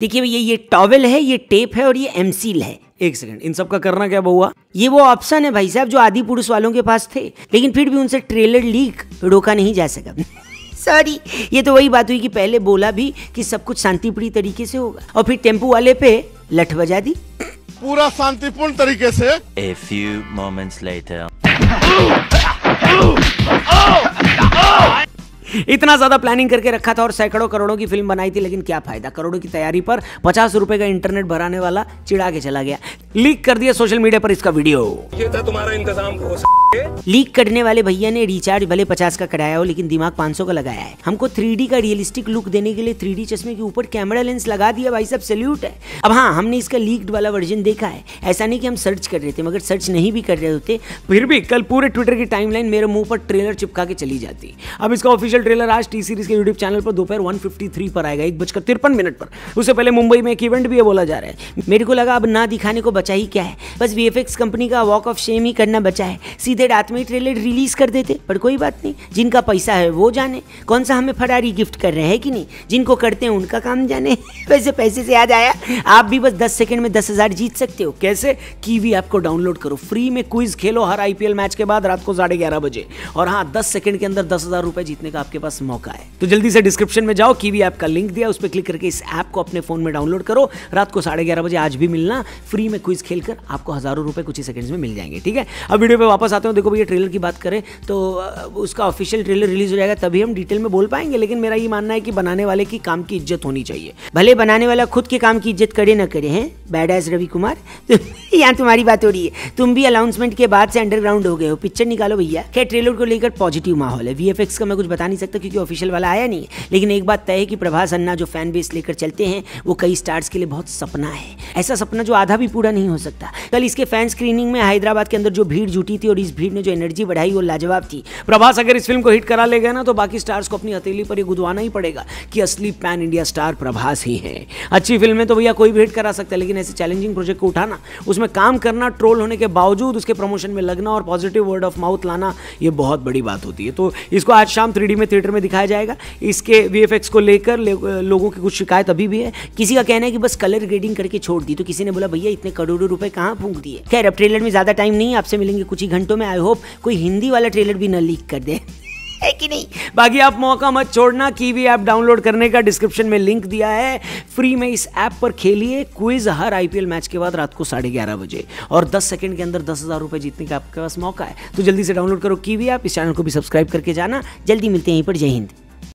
देखिए भैया ये टॉवेल है ये टेप है और ये एमसील है एक सेकंड इन सब का करना क्या हुआ ये वो ऑप्शन है भाई साहब जो आदि पुरुष वालों के पास थे लेकिन फिर भी उनसे ट्रेलर लीक रोका नहीं जा सका सॉरी ये तो वही बात हुई कि पहले बोला भी कि सब कुछ शांतिपूर्ण तरीके से होगा और फिर टेम्पो वाले पे लठ बजा दी पूरा शांतिपूर्ण तरीके से A few moments later. इतना ज़्यादा प्लानिंग करके रखा था और सैकड़ों करोड़ों की फिल्म बनाई थी लेकिन क्या फ़ायदा करोड़ों की तैयारी पर पचास रुपए का इंटरनेट भराने वाला चिड़ा के चला गया लीक कर दिया सोशल मीडिया पर इसका वीडियो ये था तुम्हारा इंतजाम लीक करने वाले भैया ने रिचार्ज भले पचास का कराया हो लेकिन दिमाग 500 का लगाया है हमको 3D का रियलिस्टिक लुक देने के लिए 3D चश्मे के ऊपर कैमरा लेंस लगा दिया भाई साहब सल्यूट है अब हाँ हमने इसका लीक्ड वाला वर्जन देखा है ऐसा नहीं कि हम सर्च कर रहे थे मगर सर्च नहीं भी कर रहे होते फिर भी कल पूरे ट्विटर की टाइमलाइन मेरे मुंह पर ट्रेलर चिपका के चली जाती अब इसका ऑफिशियल ट्रेलर आज टी सीरीज के यूट्यूब चैनल पर दोपहर वन पर आएगा एक बजकर तिरपन मिनट पर उससे पहले मुंबई में एक इवेंट भी बोला जा रहा है मेरे को लगा अब ना दिखाने को बचा ही क्या है बस वी कंपनी का वॉक ऑफ शेम ही करना बचा है सीधे रात में ट्रेलर रिलीज कर देते पर कोई बात नहीं जिनका पैसा है वो जाने कौन सा हमें फरारी गिफ्ट कर रहे हैं कि नहीं जिनको करते हैं उनका काम जाने वैसे पैसे से याद आया आप भी बस दस सेकेंड में दस हज़ार जीत सकते हो कैसे कीवी ऐप को डाउनलोड करो फ्री में क्विज खेलो हर आईपीएल मैच के बाद रात को साढ़े ग्यारह बजे और हाँ दस सेकेंड के अंदर दस हज़ार रुपये जीतने का आपके पास मौका है तो जल्दी से डिस्क्रिप्शन में जाओ कीवी ऐप का लिंक दिया उस पर क्लिक करके इस ऐप को अपने फ़ोन में डाउनलोड करो रात को साढ़े ग्यारह बजे आज भी मिलना फ्री में क्विज खेलकर आपको हज़ारों रुपये कुछ ही सेकंड्स में मिल जाएंगे ठीक है अब वीडियो पे वापस आते हो देखो भैया ट्रेलर की बात करें तो उसका ऑफिशियल ट्रेलर रिलीज हो जाएगा तभी हम डिटेल में बोल पाएंगे लेकिन मेरा ये मानना है कि बनाने वाले की काम की इज्जत होनी चाहिए भले बनाने वाला खुद के काम की इज्जत करे ना करे हैं बैड एज रवि कुमार यहाँ तुम्हारी बात हो रही है तुम भी अनाउंसमेंट के बाद से अंडरग्राउंड हो गए हो पिक्चर निकालो भैया क्या ट्रेलर को लेकर पॉजिटिव माहौल है वी का मैं कुछ बता नहीं सकता क्योंकि ऑफिशियल वाला आया नहीं लेकिन एक बात तय है कि प्रभास अन्ना जो फैन बेस लेकर चलते हैं वो कई स्टार्स के लिए बहुत सपना है ऐसा सपना जो आधा भी पूरा नहीं हो सकता कल इसके फैन स्क्रीनिंग में हैदराबाद के अंदर जो भीड़ जुटी थी और इस भीड़ ने जो एनर्जी बढ़ाई वो लाजवाब थी प्रभास अगर इस फिल्म को हिट करा लेगा ना तो बाकी स्टार्स को अपनी हथेली पर यह गुदवाना ही पड़ेगा कि असली पैन इंडिया स्टार प्रभास ही है अच्छी फिल्म है तो भैया कोई भी हिट करा सकता है लेकिन ऐसे चैलेंजिंग प्रोजेक्ट को उठाना उसमें काम करना ट्रोल होने के बावजूद उसके प्रमोशन में लगना और पॉजिटिव वर्ड ऑफ माउथ लाना ये बहुत बड़ी बात होती है तो इसको आज शाम थ्री में थिएटर में दिखाया जाएगा इसके वी को लेकर ले, लोगों की कुछ शिकायत अभी भी है किसी का कहना है कि बस कलर ग्रेडिंग करके छोड़ दी तो किसी ने बोला भैया इतने करोड़ों रुपए कहाँ फूक दिए खैर अब ट्रेलर में ज़्यादा टाइम नहीं आपसे मिलेंगे कुछ ही घंटों में आई होप कोई हिंदी वाला ट्रेलर भी न लीक कर दे है कि नहीं बाकी आप मौका मत छोड़ना कीवी ऐप डाउनलोड करने का डिस्क्रिप्शन में लिंक दिया है फ्री में इस ऐप पर खेलिए क्विज हर आईपीएल मैच के बाद रात को साढ़े ग्यारह बजे और 10 सेकंड के अंदर दस हज़ार रुपए जीतने का आपके पास मौका है तो जल्दी से डाउनलोड करो कीवी ऐप इस चैनल को भी सब्सक्राइब करके जाना जल्दी मिलते हैं यहीं पर जय हिंद